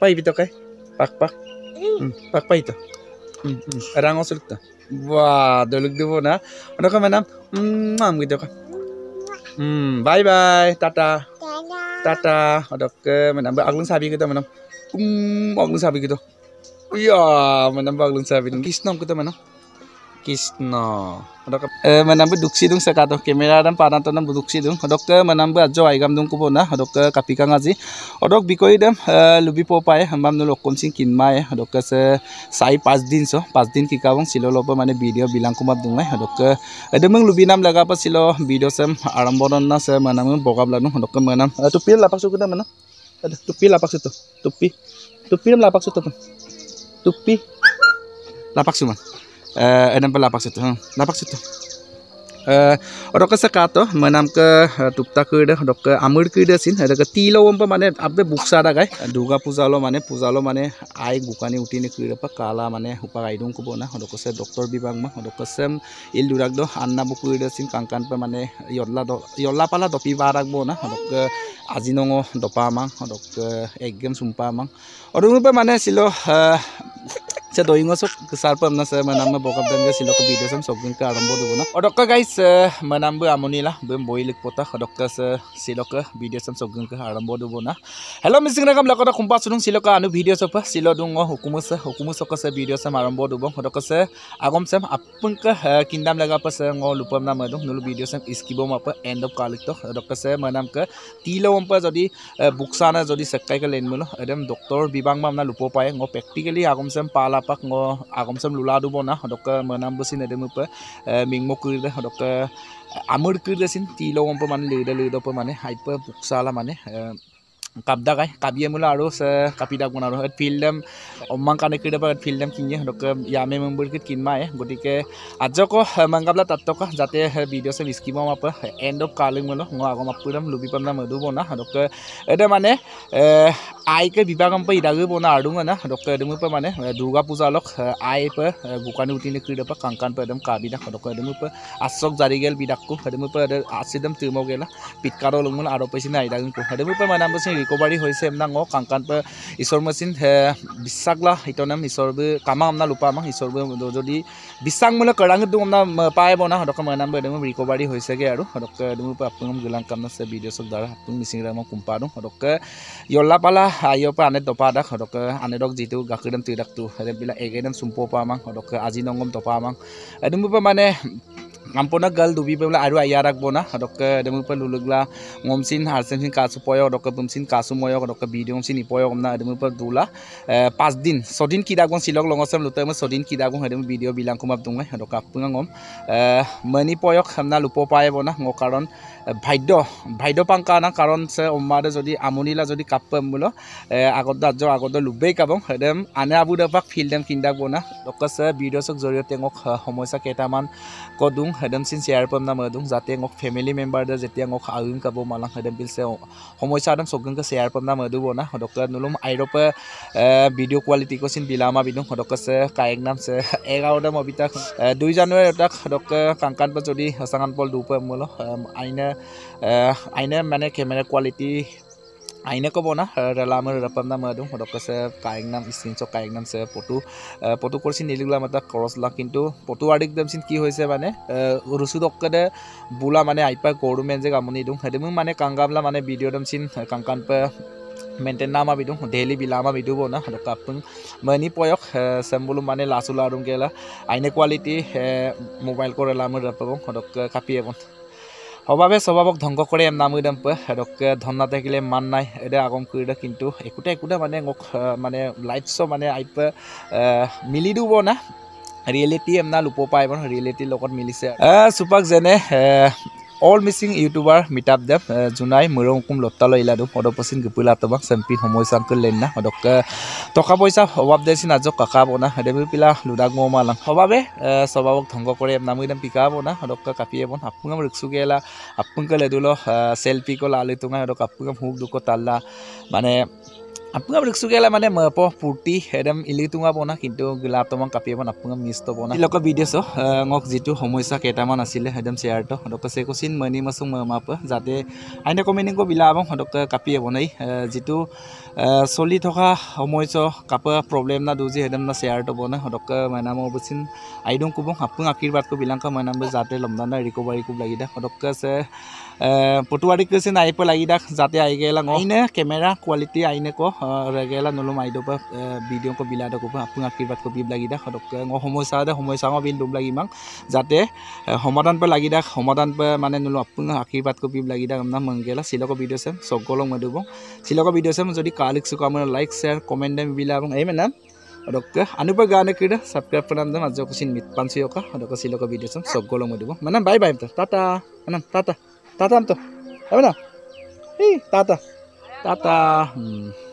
Pai pito kai, pak pak, pak pai to, rango sulit to, wah doluk dubu na, ono kama nam, mam gito kai, bye bye, tata, tata, ono kama nam, aglun sabi gito manam, aglun sabi gito, iya manam aglun sabi, kisnam gito manam. Krishna মানে দুখছি দু চেকাটো camera দাম পানা তাম দুখছি দু হদক মানে আজ আইগাম দু কব না হদক কাপি কাং আজি হদক বিকৰি দাম লুবি প পায় হাম অকম সিং কিনমায় হদক চাই পাঁচ দিন চ পাঁচ দিন শিকাব চিল ল'ব মানে বিডিঅ' বিলাং কুমার দুমাই হদক এদম লুবি নাম লগা পাছিল বিডিঅ' চে আৰম্ভ না চে মানে বগাব লাগু হদক মানে টুপি লাপাকছো কোনে মানে টুপি লাপাকছো তো টুপি টুপি লাপাকছো তো টুপি লাপাকছো মানে uh, anong palapak sito hmm, lapak sito uh, orang kesa kato menam ke uh, tupta kuda orang ke amur kuda sin ada ke tilo umpa mana abde buksa ada gay duga puzalo mana puzalo mana ay bukani uti ne kuda pak kala mana upa gay dong kubona orang kesa dokter bibang mah orang kesa il durag do anna buku kuda sin kangkang pa mana yolla do yolla pala topi barak bona orang ke azinongo dopa mang orang ke egem sumpa mang orang umpa mana silo uh, saya doain gua sok kesal pun nasa menambah bokap dan gak silap ke video sam sok gengka arang bodoh guna. Odokka guys, menambah amoni lah, bem boy lek pota. Odokka se silap ke video sam sok gengka arang bodoh guna. Hello missing rekam lakukan kumpas sunung silap ke anu video sok pas silap dong ngoh hukum se hukum sok ke se video sam arang bodoh bang. Odokka se agom sam apun ke kindam laga pas ngoh lupa menambah dong nulu video sam iskibo ma pas end up kalik toh. Odokka se menambah ke tila umpas jadi buksana jadi sekai ke lain mulu. Adam doktor bibang ma mna lupa payah ngoh practically agom sam pala pak ngo akom sam lula du bona dok manam bo sin edem pa ming mo kur dok amur kur sin ti lo pa man le le do pa mane hyper buksala mane কাপদা গাই কাবিয়ে মোলে আৰু কাপি দা গুণ আৰু হেঁত ফিল্ডেম অম্মান কানে কৰি দিব ফিল্ডেম কিনিয়ে সিহঁতক ইয়ামে মেম্বৰ কিট কিনমায়ে গতিকে আজক মাংগাবলা তাত্তক যাতে ভিডিঅ' চেম স্কিব মাপ এণ্ড অফ কালিং মেলো মই আগ মাপ কৰি দাম লুবি পাম না মধু বনা সিহঁতক এতিয়া মানে আইকে বিবাহ কম্প ইদাগৈ বনা আৰু মানে সিহঁতক এদমৰ পৰা মানে দুৰ্গা পূজা অলপ আই পৰা গোকানী উঠি নিকি দিব কাংকান পৰা একদম কাবি না সিহঁতক এদমৰ পৰা আশ্বক জাৰি গেল বিদাকো সেইদমৰ পৰা আছে একদম তিৰ্ম গেলা পিটকাৰ লগ মানে আৰু পাইছে না আইদাগৈ সেইদমৰ পৰা মানে আমি ৰিকভাৰী হৈছে আপোনাক অ কাংকান ঈশ্বৰ মচিন বিশ্বাকলা সেইটো নাম ঈশ্বৰ বি কামা আপোনাৰ লোপা আমাক ঈশ্বৰ যদি বিশ্বাস মানে কৰাঙিটো আপোনাৰ পায় বনা সদকে মই নাম একদম ৰিকভাৰী হৈছেগৈ আৰু সদকে একদম আপোনাৰ গিলাং কাম আছে ভিডিঅ'ছৰ দ্বাৰা আপুনি মিচিং মই কোম্পানো সদকে ইয়লা পালা আইঅ' পৰা আনে দপা দাক সদকে আনে দক যিটো গাখীৰ দাম তিৰাকটো সেইবিলাক একেদম চুম্প পৰা আমাক সদকে আজি নংগম দপা আমাক একদম মানে আম্পনা গাল ডুবি পেলে আৰু আইয়া ৰাখব না অডকে এডমুপে লুলুগলা মমচিন হাৰচেমচিন কাচু পয় অডকে তুমচিন কাচু ময় অডকে বিডিমচিন ইপয় না এডমুপে দুলা পাঁচ দিন ছদিন কি দাগোঁ চিলক লঙচেম লুটে মই ছদিন কি দাগোঁ সেইদিন বিডিঅ' বিলাংকুমাব দোঁ অডকে আপোনাৰ মণি পয়ক সেনা লুপ পায় বনা মোৰ কাৰণ ভাদ্য ভাদ্য পাংকা না কাৰণ চে উম্মাৰে যদি আমনিলা যদি কাপ পাম বোলো আগত দাজ আগত লুবেই কাব সেইদিন আনে আবুদাপাক ফিল্ড কিনি দাগব না অডকে চে বিডিঅ'চক জৰিয়তে মোক সমস্যা কেইটামান কদোঁ মাদুং হেডেন সিন পাম পামনা মাদুং যাতে অক ফ্যামিলি মেম্বারদের যেতে অক আগুন কাব মালাং হেডেন পিলসে সমস্যা আদম সগুন কা পাম পামনা মাদুব না হদকলা নুলুম আইরপ ভিডিও কোয়ালিটি কোসিন বিলামা বিদুং হদক আছে কায়েক নাম সে এগারোটা অবিতা দুই জানুয়ারি তাক হদক কাঙ্কান পা যদি হসাঙ্গান পল দুপ মূল আইনে আইনে মানে ক্যামেরা কোয়ালিটি আইনে ক'ব না ৰেলা মই ৰেপাম দাম দিওঁ সদকছে কায়েক নাম স্ক্ৰীনশ্বক কায়েক নাম চে পটু পটু কৰিছিল নীলগুলা মাত্ৰ খৰচ লওঁ কিন্তু পটু আৰ্ডিক দাম চিন কি হৈছে মানে ৰুচুদকে দে বোলা মানে আইপাই কৰো মেন যে আমনি দিওঁ সেইটো মোৰ মানে কাংগামলা মানে ভিডিঅ' দাম চিন কাংকান মেইনটেইন নাম আবিদোঁ ডেইলি বিলাম আমি দিব না সদক আপুং মই এনেই পয়স চেম বোলো মানে লাচোলা আৰু গেলা আইনে কোৱালিটি মোবাইল কৰে লাম ৰেপাব সদক কাপি এবন সবাবে স্বভাৱক ধ্বংস কৰে এম নামু দাম এডক ধন নাথাকিলে মান নাই এদে আগম কৰি দিয়ে কিন্তু একোটা একোটা মানে মোক মানে লাইটছ মানে আইপ মিলি দিব না ৰিয়েলিটি এম না লোপ পাই ন ৰিয়েলিটিৰ লগত মিলিছে চুপাক যেনে অল মিচিং ইউটিউবাৰ মিতাপ দেৱ জোনাই মৰম হুকুম লতাল ইলাদু সদপচিন গুপিলা তোমাক চেম্পি সময়চান লেনা সদক টকা পইচা অভাৱ দেচিন আজক কাকা বনা হেডেমি পিলা লুদাক মৌমালা সবাবে স্বভাৱক ধ্বংস কৰে নাম একদম পিকা বনা সদক কাপি এবন আপোনাক ৰিক্সুকেলা আপোনালোকে লেদুল চেল্ফি কল আলি টুঙা সদক আপোনাক হুক দুখ তাল্লা মানে আপোনাৰ দেখিছোগে মানে ফূৰ্তি একদম ইলি তোমাৰ বনা কিন্তু গোলাপ তোমাক কাপি এখন আপোনাৰ মিছ তো বনা লগত বিদেশ চ' মোক যিটো সমস্যা কেইটামান আছিলে একদম চেয়াৰটো সদকে চে ক'চিন মই নিম আছোঁ মই মাপ যাতে আইনে কমেনি বিলাব সদকে কাপি এব নাই যিটো চলি থকা সময়চোৱা কাপোৰ প্ৰব্লেম না দুজি একদম না চেয়াৰটো বনাই সদকে মাইনা মই বেছিন আইডং কোব আপোন আশীৰ্বাদ কৰোঁ বিলাংক মাইনা মই যাতে লমদান ৰিকভাৰী কৰিব লাগি দা সদকে চে পটোৱাৰী কৈছে আহিব লাগি দিয়া যাতে আহি গেলা আইনে কেমেৰা কোৱালিটি আইনে কওঁ regela nolom ai dopa video ko bilada ko pa punga kibat ko bibla gida kodok ke ngo homo sa da homo sa ngo bin dum lagi mang zate homadan pa lagi da homadan pa mane nolom punga kibat ko bibla gida ngam nam mangela sila ko video sem sok golong madu bong sila ko video sem jadi kalik suka mana like share comment dan bila bong ai mana kodok ke anu pa gane kida subscribe pa nanda mas joko sin mit pan si yoka kodok ke sila ko video sem sok golong madu bong mana bye bye mta tata mana tata tata mta ai mana Hei, tata. Tata. Hmm.